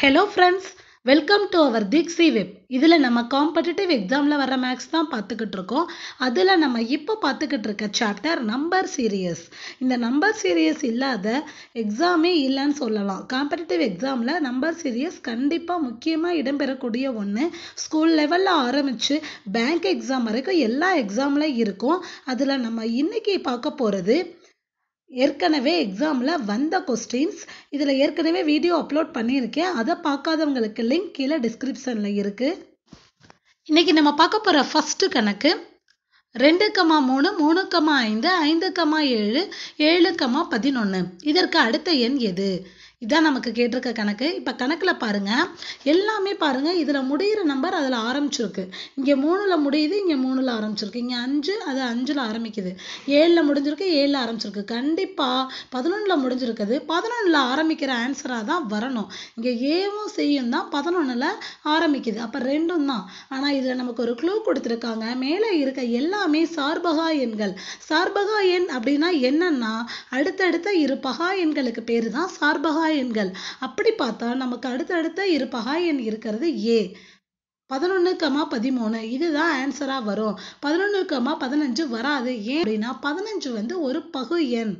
hello friends welcome to our தீக்ஸி வெப் இதில் நம்ம காம்படிட்டிவ் எக்ஸாமில் வர மேக்ஸ் தான் பார்த்துக்கிட்டு இருக்கோம் அதில் நம்ம இப்போ பார்த்துக்கிட்டு இருக்க சாப்டர் நம்பர் சீரியஸ் இந்த நம்பர் சீரியஸ் இல்லாத எக்ஸாமே இல்லைன்னு சொல்லலாம் காம்படிட்டிவ் எக்ஸாமில் நம்பர் சீரியஸ் கண்டிப்பாக முக்கியமாக இடம்பெறக்கூடிய ஒன்று ஸ்கூல் லெவலில் ஆரம்பித்து பேங்க் எக்ஸாம் வரைக்கும் எல்லா எக்ஸாமில் இருக்கும் அதில் நம்ம இன்றைக்கி பார்க்க போகிறது ஏற்கனவே எக்ஸாமில் வந்த கொஸ்டின்ஸ் இதில் ஏற்கனவே வீடியோ அப்லோட் பண்ணியிருக்கேன் அதை பார்க்காதவங்களுக்கு லிங்க் கீழே டிஸ்கிரிப்ஷனில் இருக்குது இன்றைக்கி நம்ம பார்க்க போகிற ஃபஸ்ட்டு கணக்கு ரெண்டு கமா மூணு மூணு கமா ஐந்து ஐந்து கமா ஏழு ஏழு கமா பதினொன்று இதற்கு அடுத்த எண் எது இதான் நமக்கு கேட்டிருக்க கணக்கு இப்போ கணக்கில் பாருங்கள் எல்லாமே பாருங்கள் இதில் முடிகிற நம்பர் அதில் ஆரம்பிச்சிருக்கு இங்கே மூணில் முடியுது இங்கே மூணில் ஆரம்பிச்சிருக்கு இங்கே அஞ்சு அது அஞ்சில் ஆரம்பிக்குது ஏழில் முடிஞ்சிருக்கு ஏழில் ஆரம்பிச்சிருக்கு கண்டிப்பாக பதினொன்றில் முடிஞ்சிருக்குது பதினொன்றில் ஆரம்பிக்கிற ஆன்சராக தான் வரணும் இங்கே ஏவும் செய்யும் தான் பதினொன்றில் ஆரம்பிக்குது அப்போ ரெண்டும் தான் ஆனால் இதில் நமக்கு ஒரு க்ளூ கொடுத்துருக்காங்க மேலே இருக்க எல்லாமே சார்பகா எண்கள் சார்பகா எண் அப்படின்னா என்னன்னா அடுத்தடுத்த இரு பகா எண்களுக்கு பேர் தான் சார்பகா பகாயன்கள் எண்கள் அப்படி பார்த்தா நமக்கு அடுத்தடுத்த இரு பகா எண் இருக்கிறது ஏ பதினொன்று கமா பதிமூணு இதுதான் ஆன்சராக வரும் பதினொன்று கமா பதினஞ்சு வராது ஏன் அப்படின்னா பதினஞ்சு வந்து ஒரு பகு எண்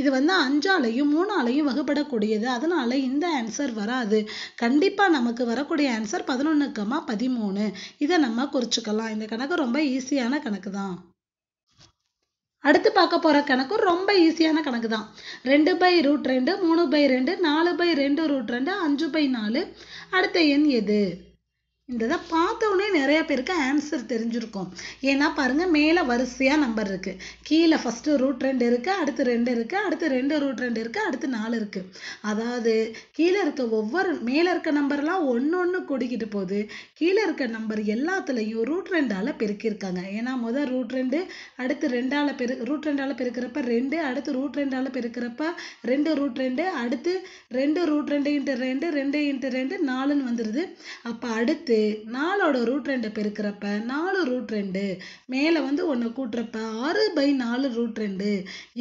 இது வந்து அஞ்சாலையும் மூணாலையும் வகுப்படக்கூடியது அதனால இந்த ஆன்சர் வராது கண்டிப்பாக நமக்கு வரக்கூடிய ஆன்சர் பதினொன்று கமா பதிமூணு இதை நம்ம குறிச்சுக்கலாம் இந்த கணக்கு ரொம்ப ஈஸியான கணக்கு தான் அடுத்து பார்க்க போகிற கணக்கு ரொம்ப ஈஸியான கணக்கு தான் ரெண்டு பை ரூட் ரெண்டு மூணு பை ரெண்டு நாலு பை ரெண்டு ரூட் ரெண்டு அஞ்சு பை நாலு அடுத்த எண் எது இந்த இதை பார்த்தவொன்னே நிறைய பேருக்கு ஆன்சர் தெரிஞ்சிருக்கும் ஏன்னா பாருங்கள் மேலே வரிசையாக நம்பர் இருக்குது கீழே ஃபஸ்ட்டு ரூட் ரெண்டு இருக்குது அடுத்து ரெண்டு இருக்குது அடுத்து ரெண்டு ரூட் ரெண்டு இருக்குது அடுத்து நாலு இருக்குது அதாவது கீழே இருக்க ஒவ்வொரு மேலே இருக்க நம்பர்லாம் ஒன்று ஒன்று கூடிக்கிட்டு போகுது கீழே இருக்க நம்பர் எல்லாத்துலேயும் ரூட் ரெண்டால் பெருக்கியிருக்காங்க ஏன்னா முதல் ரூட் ரெண்டு அடுத்து ரெண்டால் பெரு ரூட் ரெண்டால் பெருக்கிறப்ப ரெண்டு அடுத்து ரூட் ரெண்டால் பெருக்கிறப்ப ரெண்டு ரூட் ரெண்டு அடுத்து ரெண்டு ரூட் ரெண்டு இன்ட்டு ரெண்டு ரெண்டு இன்ட்டு ரெண்டு நாலுன்னு வந்துடுது அப்போ அடுத்து எக்ஸு நாலோட ரூட் ரெண்டை பெருக்கிறப்ப நாலு ரூட் ரெண்டு மேலே வந்து ஒன்று கூட்டுறப்ப ஆறு பை நாலு ரூட் ரெண்டு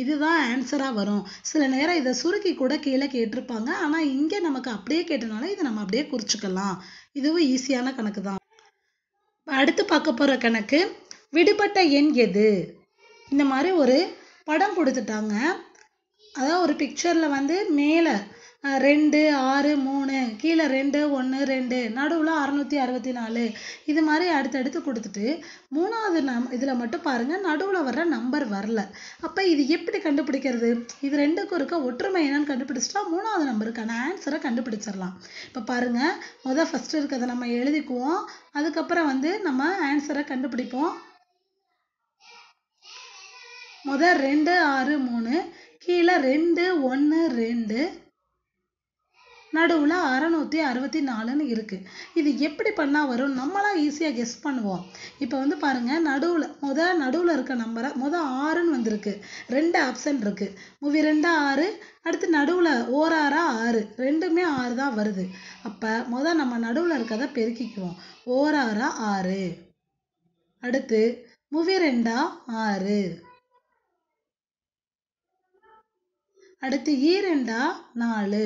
இதுதான் ஆன்சராக வரும் சில நேரம் இதை சுருக்கி கூட கீழே கேட்டிருப்பாங்க ஆனால் இங்கே நமக்கு அப்படியே கேட்டனால இதை நம்ம அப்படியே குறிச்சிக்கலாம் இதுவும் ஈஸியான கணக்கு தான் அடுத்து பார்க்க போகிற கணக்கு விடுபட்ட எண் எது இந்த மாதிரி ஒரு படம் கொடுத்துட்டாங்க அதாவது ஒரு பிக்சரில் வந்து மேலே ரெண்டு ஆறு மூணு கீழே ரெண்டு ஒன்று ரெண்டு நடுவில் அறநூற்றி அறுபத்தி நாலு இது மாதிரி அடுத்தடுத்து கொடுத்துட்டு மூணாவது நம் இதில் மட்டும் பாருங்கள் நடுவில் வர்ற நம்பர் வரல அப்போ இது எப்படி கண்டுபிடிக்கிறது இது ரெண்டுக்கும் இருக்க ஒற்றுமை என்னன்னு கண்டுபிடிச்சிட்டா மூணாவது நம்பருக்கான ஆன்சரை கண்டுபிடிச்சிடலாம் இப்போ பாருங்கள் முதல் ஃபஸ்ட்டு இருக்கிறத நம்ம எழுதிக்குவோம் அதுக்கப்புறம் வந்து நம்ம ஆன்சரை கண்டுபிடிப்போம் முதல் ரெண்டு ஆறு மூணு கீழே ரெண்டு ஒன்று ரெண்டு நடுவில் அறநூற்றி அறுபத்தி நாலுன்னு இருக்குது இது எப்படி பண்ணால் வரும் நம்மளாம் ஈஸியாக கெஸ் பண்ணுவோம் இப்போ வந்து பாருங்கள் நடுவில் முதல் நடுவில் இருக்க நம்பரை முதல் ஆறுன்னு வந்திருக்கு ரெண்டு ஆப்ஷன் இருக்குது மூவி ரெண்டாக ஆறு அடுத்து நடுவில் ஓராறாக ஆறு ரெண்டுமே ஆறு தான் வருது அப்போ முத நம்ம நடுவில் இருக்கதை பெருக்கிக்குவோம் ஓராறாக ஆறு அடுத்து மூவி ரெண்டா ஆறு அடுத்து ஈரெண்டா நாலு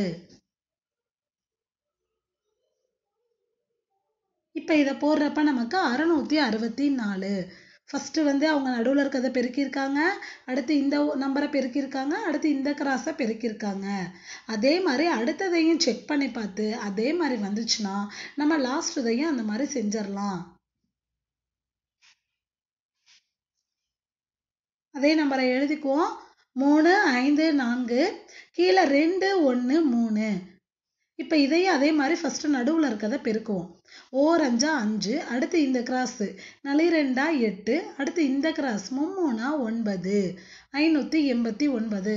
இப்போ இதை போடுறப்ப நமக்கு அறநூற்றி அறுபத்தி நாலு ஃபஸ்ட்டு வந்து அவங்க நடுவில் இருக்கிறத பெருக்கியிருக்காங்க அடுத்து இந்த நம்பரை பெருக்கியிருக்காங்க அடுத்து இந்த கிராஸை பெருக்கியிருக்காங்க அதே மாதிரி அடுத்ததையும் செக் பண்ணி பார்த்து அதே மாதிரி வந்துச்சுன்னா நம்ம லாஸ்ட் இதையும் அந்த மாதிரி செஞ்சிடலாம் அதே நம்பரை எழுதிக்குவோம் மூணு ஐந்து நான்கு கீழே ரெண்டு ஒன்று மூணு இப்போ இதையும் அதே மாதிரி ஃபஸ்ட்டு நடுவில் இருக்கிறத பெருக்குவோம் ஓர் அஞ்சா அஞ்சு அடுத்து இந்த கிராஸு ரெண்டா எட்டு அடுத்து இந்த கிராஸ் மும்மூணா ஒன்பது ஐநூற்றி எண்பத்தி ஒன்பது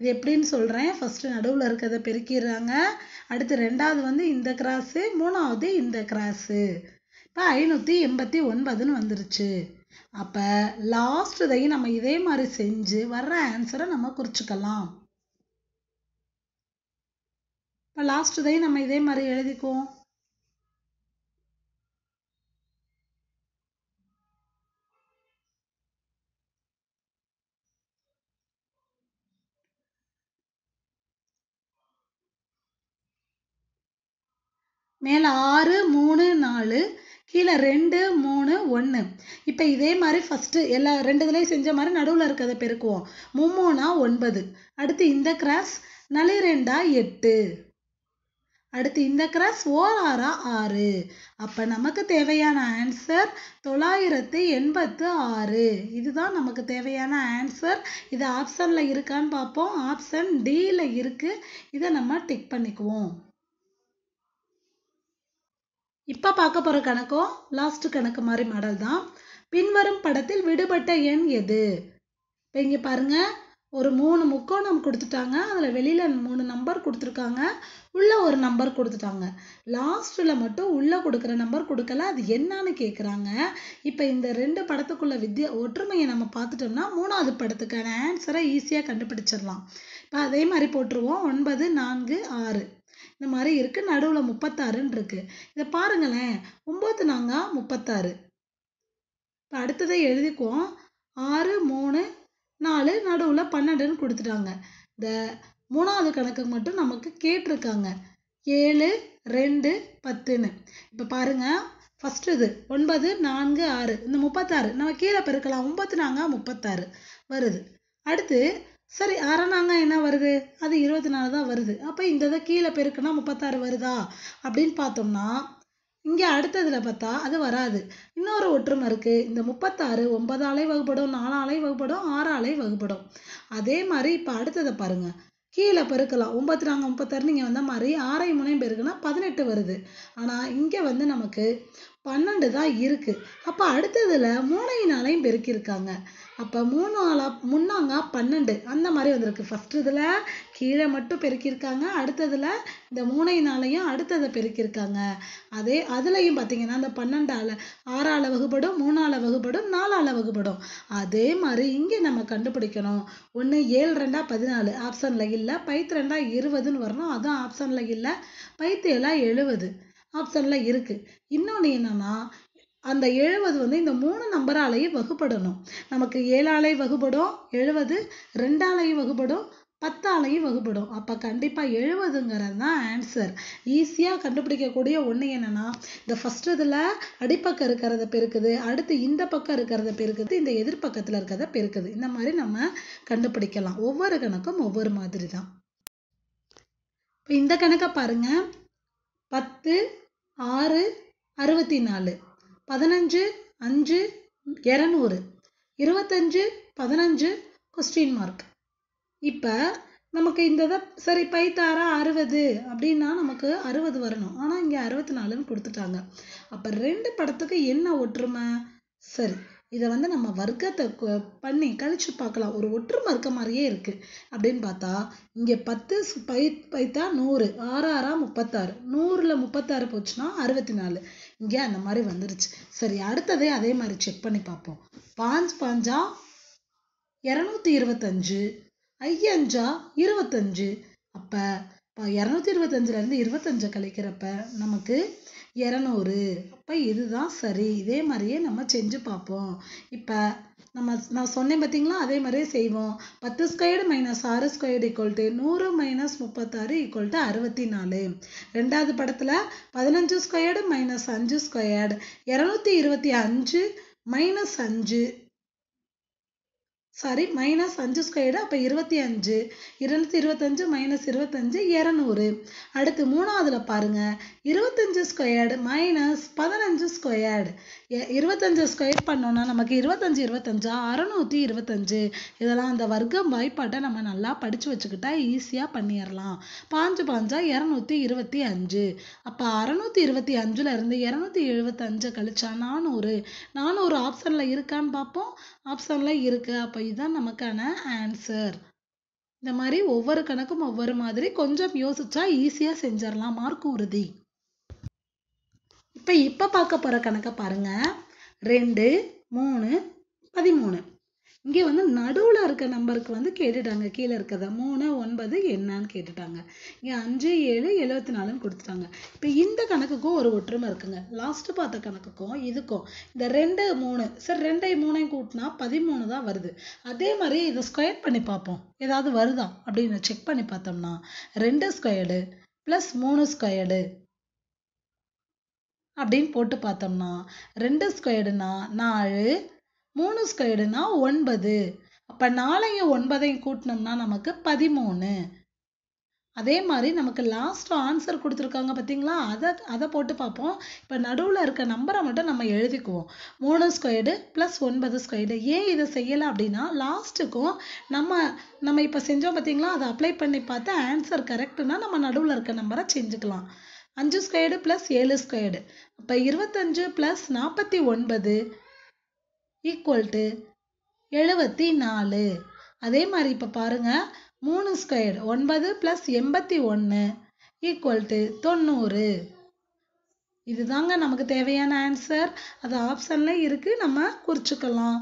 இது எப்படின்னு சொல்கிறேன் ஃபஸ்ட்டு நடுவில் இருக்கிறத பெருக்கிடுறாங்க அடுத்து ரெண்டாவது வந்து இந்த கிராஸு மூணாவது இந்த கிராஸு இப்போ ஐநூற்றி எண்பத்தி ஒன்பதுன்னு வந்துருச்சு அப்போ லாஸ்ட் இதையும் நம்ம இதே மாதிரி செஞ்சு வர்ற ஆன்சரை நம்ம குறிச்சிக்கலாம் இப்போ லாஸ்ட் இதையும் நம்ம இதே மாதிரி எழுதிக்குவோம் மேலே ஆறு மூணு நாலு கீழே ரெண்டு மூணு ஒன்று இப்போ இதே மாதிரி ஃபஸ்ட்டு எல்லா ரெண்டு இதுலேயும் செஞ்ச மாதிரி நடுவில் இருக்கிறத பெருக்குவோம் மும்மூணா ஒன்பது அடுத்து இந்த கிராஸ் ரெண்டா எட்டு அடுத்து இந்த கிராஸ் ஆறா ஆறு அப்போ நமக்கு தேவையான ஆன்சர் தொள்ளாயிரத்து எண்பத்து ஆறு இதுதான் நமக்கு தேவையான ஆன்சர் இது ஆப்ஷனில் இருக்கான்னு பார்ப்போம் ஆப்ஷன் டியில் இருக்குது இதை நம்ம டிக் பண்ணிக்குவோம் இப்போ பார்க்க போகிற கணக்கும் லாஸ்ட் கணக்கு மாதிரி மாடல் தான் பின்வரும் படத்தில் விடுபட்ட எண் எது இப்போ இங்கே பாருங்கள் ஒரு மூணு முக்கோணம் கொடுத்துட்டாங்க அதில் வெளியில் மூணு நம்பர் கொடுத்துருக்காங்க உள்ளே ஒரு நம்பர் கொடுத்துட்டாங்க லாஸ்ட்டில் மட்டும் உள்ளே கொடுக்குற நம்பர் கொடுக்கல அது என்னன்னு கேட்குறாங்க இப்போ இந்த ரெண்டு படத்துக்குள்ள வித்தியா ஒற்றுமையை நம்ம பார்த்துட்டோம்னா மூணாவது படத்துக்கான ஆன்சரை ஈஸியாக கண்டுபிடிச்சிடலாம் இப்போ அதே மாதிரி போட்டுருவோம் ஒன்பது நான்கு ஆறு இந்த மாதிரி இருக்குது நடுவில் முப்பத்தாறுன்னு இருக்கு இதை பாருங்களேன் ஒம்பது நாங்கா முப்பத்தாறு இப்போ அடுத்ததை எழுதிக்குவோம் ஆறு மூணு நாலு நடுவில் பன்னெண்டுன்னு கொடுத்துட்டாங்க இந்த மூணாவது கணக்கு மட்டும் நமக்கு கேட்டிருக்காங்க ஏழு ரெண்டு பத்துன்னு இப்போ பாருங்கள் ஃபஸ்ட்டு இது ஒன்பது நான்கு ஆறு இந்த முப்பத்தாறு நம்ம கீழே பெருக்கலாம் ஒம்பது நாங்கா முப்பத்தாறு வருது அடுத்து சரி அரைநாங்க என்ன வருது அது இருபத்தி நாலு தான் வருது அப்போ இந்த இதை கீழே பெருக்குனா முப்பத்தாறு வருதா அப்படின்னு பார்த்தோம்னா இங்கே அடுத்ததில் பார்த்தா அது வராது இன்னொரு ஒற்றுமை இருக்குது இந்த முப்பத்தாறு ஒன்பதாலே வகுப்படும் நாலாலே வகுப்படும் ஆறாலே வகுப்படும் அதே மாதிரி இப்போ அடுத்ததை பாருங்கள் கீழே பெருக்கலாம் ஒன்பத்தி நாங்கள் முப்பத்தாறு நீங்கள் வந்த மாதிரி ஆறை முனையும் பெருக்குனா பதினெட்டு வருது ஆனால் இங்கே வந்து நமக்கு பன்னெண்டு தான் இருக்குது அப்போ அடுத்ததில் மூணையினாலையும் பெருக்கியிருக்காங்க அப்போ மூணு ஆளா முன்னாங்க பன்னெண்டு அந்த மாதிரி வந்திருக்கு ஃபஸ்ட்டு இதில் கீழே மட்டும் பெருக்கியிருக்காங்க அடுத்ததில் இந்த மூணையினாலையும் அடுத்ததை பெருக்கியிருக்காங்க அதே அதுலேயும் பார்த்தீங்கன்னா இந்த பன்னெண்டால் ஆறால் வகுப்படும் மூணால வகுப்படும் நாலால் வகுப்படும் அதே மாதிரி இங்கே நம்ம கண்டுபிடிக்கணும் ஒன்று ஏழு ரெண்டா பதினாலு ஆப்ஷனில் இல்லை பைத்து ரெண்டா இருபதுன்னு வரணும் அதுவும் ஆப்ஷனில் இல்லை பைத்து ஏழா எழுபது ஆப்ஷனில் இருக்குது இன்னொன்று என்னென்னா அந்த எழுபது வந்து இந்த மூணு நம்பராலையும் வகுப்படணும் நமக்கு ஏழாலையும் வகுப்படும் எழுபது ரெண்டாலையும் வகுப்படும் பத்தாலையும் வகுப்படும் அப்போ கண்டிப்பாக எழுபதுங்கிறது தான் ஆன்சர் ஈஸியாக கண்டுபிடிக்கக்கூடிய ஒன்று என்னென்னா இந்த ஃபஸ்ட் இதில் அடிப்பக்கம் இருக்கிறத பெருக்குது அடுத்து இந்த பக்கம் இருக்கிறத பெருக்குது இந்த எதிர்ப்பக்கத்தில் இருக்கிறத பெருக்குது இந்த மாதிரி நம்ம கண்டுபிடிக்கலாம் ஒவ்வொரு கணக்கும் ஒவ்வொரு மாதிரி தான் இப்போ இந்த கணக்கை பாருங்கள் பத்து ஆறு அறுபத்தி நாலு பதினஞ்சு அஞ்சு இரநூறு இருபத்தஞ்சு பதினஞ்சு கொஸ்டின் மார்க் இப்போ நமக்கு இந்த இதை சரி பைத்தாரா அறுபது அப்படின்னா நமக்கு அறுபது வரணும் ஆனால் இங்கே அறுபத்தி நாலுன்னு கொடுத்துட்டாங்க அப்போ ரெண்டு படத்துக்கு என்ன ஒற்றுமை சரி இதை வந்து நம்ம வர்க்கத்தை பண்ணி கழிச்சு பார்க்கலாம் ஒரு ஒற்றுமை இருக்க மாதிரியே இருக்குது அப்படின்னு பார்த்தா இங்கே பத்து பை பைத்தா நூறு ஆறு ஆறா முப்பத்தாறு நூறில் முப்பத்தாறு போச்சுன்னா அறுபத்தி நாலு இங்கே அந்த மாதிரி வந்துருச்சு சரி அடுத்ததே அதே மாதிரி செக் பண்ணி பார்ப்போம் பாஞ்சு பாஞ்சா இரநூத்தி இருபத்தஞ்சு ஐயஞ்சா இருபத்தஞ்சு அப்போ இப்போ இரநூத்தி இருபத்தஞ்சிலேருந்து இருபத்தஞ்சை கழிக்கிறப்ப நமக்கு இரநூறு அப்போ இதுதான் சரி இதே மாதிரியே நம்ம செஞ்சு பார்ப்போம் இப்போ நம்ம நான் சொன்னேன் பார்த்தீங்களா அதே மாதிரியே செய்வோம் பத்து ஸ்கொயர்டு மைனஸ் ஆறு ஸ்கொயர்டு ஈக்குவல் டு நூறு மைனஸ் முப்பத்தாறு ஈக்குவல் டு அறுபத்தி நாலு ரெண்டாவது படத்தில் பதினஞ்சு ஸ்கொயர்டு மைனஸ் அஞ்சு ஸ்கொயர்டு இரநூத்தி இருபத்தி அஞ்சு மைனஸ் அஞ்சு சாரி மைனஸ் அஞ்சு ஸ்கொயர்டு அப்போ இருபத்தி அஞ்சு இருநூத்தி இருபத்தஞ்சு மைனஸ் இருபத்தஞ்சு இரநூறு அடுத்து மூணாவதுல பாருங்க இருபத்தஞ்சு ஸ்கொயர்டு மைனஸ் பதினஞ்சு ஸ்கொயர்டு இருபத்தஞ்சு ஸ்கொயர் பண்ணோன்னா நமக்கு இருபத்தஞ்சு இருபத்தஞ்சா அறநூற்றி இருபத்தஞ்சு இதெல்லாம் அந்த வர்க்கம் வாய்ப்பாட்டை நம்ம நல்லா படித்து வச்சுக்கிட்டா ஈஸியாக பண்ணிடலாம் பாஞ்சு பாஞ்சா இரநூத்தி இருபத்தி அஞ்சு அப்போ அறநூற்றி இருபத்தி அஞ்சுல இருந்து இரநூத்தி எழுபத்தஞ்சு கழிச்சா நானூறு நானூறு ஆப்ஷனில் இருக்கான்னு பார்ப்போம் ஆப்ஷனில் இருக்குது அப்போ இதுதான் நமக்கான ஆன்சர் இந்த மாதிரி ஒவ்வொரு கணக்கும் ஒவ்வொரு மாதிரி கொஞ்சம் யோசிச்சா ஈஸியாக செஞ்சிடலாம் மார்க் உறுதி இப்போ இப்போ பார்க்க போகிற கணக்கை பாருங்க ரெண்டு மூணு பதிமூணு இங்கே வந்து நடுவில் இருக்க நம்பருக்கு வந்து கேட்டுட்டாங்க கீழே இருக்கிறத மூணு ஒன்பது என்னன்னு கேட்டுட்டாங்க இங்கே அஞ்சு ஏழு எழுபத்தி நாலுன்னு கொடுத்துட்டாங்க இப்போ இந்த கணக்குக்கும் ஒரு ஒற்றுமை இருக்குங்க லாஸ்ட்டு பார்த்த கணக்குக்கும் இதுக்கும் இந்த ரெண்டு மூணு சரி ரெண்டை மூணையும் கூட்டினா பதிமூணு தான் வருது அதே மாதிரி இதை ஸ்கொயர் பண்ணி பார்ப்போம் ஏதாவது வருதா அப்படின்னு செக் பண்ணி பார்த்தோம்னா ரெண்டு ஸ்கொயர்டு ப்ளஸ் மூணு ஸ்கொயர்டு அப்படின்னு போட்டு பார்த்தோம்னா ரெண்டு ஸ்கொயர்டுனா நாலு மூணு ஸ்கொயர்டுனா ஒன்பது அப்போ நாளையும் ஒன்பதையும் கூட்டினோம்னா நமக்கு பதிமூணு அதே மாதிரி நமக்கு லாஸ்ட் ஆன்சர் கொடுத்துருக்காங்க பார்த்தீங்களா அதை அதை போட்டு பார்ப்போம் இப்போ நடுவில் இருக்க நம்பரை மட்டும் நம்ம எழுதிக்குவோம் மூணு ஸ்கொயர்டு ப்ளஸ் ஒன்பது ஸ்கொயர்டு ஏன் இதை செய்யலை அப்படின்னா லாஸ்ட்டுக்கும் நம்ம நம்ம இப்போ செஞ்சோம் பார்த்தீங்களா அதை அப்ளை பண்ணி பார்த்து ஆன்சர் கரெக்டுனா நம்ம நடுவில் இருக்க நம்பரை செஞ்சுக்கலாம் அஞ்சு ஸ்கொயர்டு ப்ளஸ் ஏழு ஸ்கொயர்டு அப்போ இருபத்தஞ்சு ப்ளஸ் நாற்பத்தி ஒன்பது ஈக்குவல் டு எழுபத்தி நாலு அதே மாதிரி இப்போ பாருங்கள் மூணு ஸ்கொயர் ஒன்பது ப்ளஸ் எண்பத்தி ஒன்று ஈக்குவல் டு தொண்ணூறு இதுதாங்க நமக்கு தேவையான ஆன்சர் அது ஆப்ஷனில் இருக்குது நம்ம குறிச்சிக்கலாம்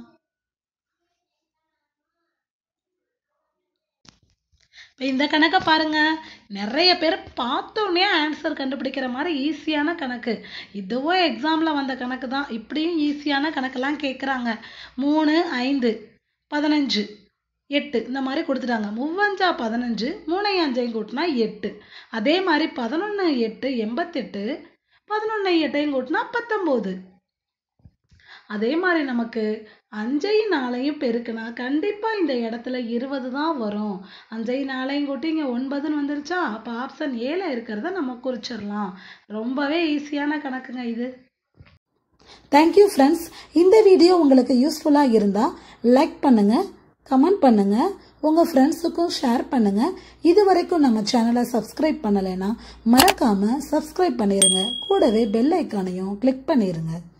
இப்போ இந்த கணக்கை பாருங்கள் நிறைய பேர் பார்த்தோன்னே ஆன்சர் கண்டுபிடிக்கிற மாதிரி ஈஸியான கணக்கு இதுவோ எக்ஸாமில் வந்த கணக்கு தான் இப்படியும் ஈஸியான கணக்கெல்லாம் கேட்குறாங்க மூணு ஐந்து பதினஞ்சு எட்டு இந்த மாதிரி கொடுத்துட்டாங்க மூவஞ்சா பதினஞ்சு மூணை அஞ்சையும் கூட்டினா எட்டு அதே மாதிரி பதினொன்று எட்டு எண்பத்தெட்டு பதினொன்று எட்டையும் கூட்டினா பத்தொம்போது அதே மாதிரி நமக்கு அஞ்சையும் நாளையும் பெருக்குனா கண்டிப்பாக இந்த இடத்துல இருபது தான் வரும் அஞ்சையும் நாளையும் கூட்டி இங்கே ஒன்பதுன்னு வந்துருச்சா அப்போ ஆப்ஷன் ஏல இருக்கிறத நம்ம குறிச்சிடலாம் ரொம்பவே ஈஸியான கணக்குங்க இது தேங்க்யூ ஃப்ரெண்ட்ஸ் இந்த வீடியோ உங்களுக்கு யூஸ்ஃபுல்லாக இருந்தால் லைக் பண்ணுங்கள் கமெண்ட் பண்ணுங்கள் உங்கள் ஃப்ரெண்ட்ஸுக்கும் ஷேர் பண்ணுங்கள் இது வரைக்கும் நம்ம சேனலை சப்ஸ்கிரைப் பண்ணலைன்னா மறக்காமல் சப்ஸ்கிரைப் பண்ணிடுங்க கூடவே பெல் ஐக்கானையும் கிளிக் பண்ணிடுங்க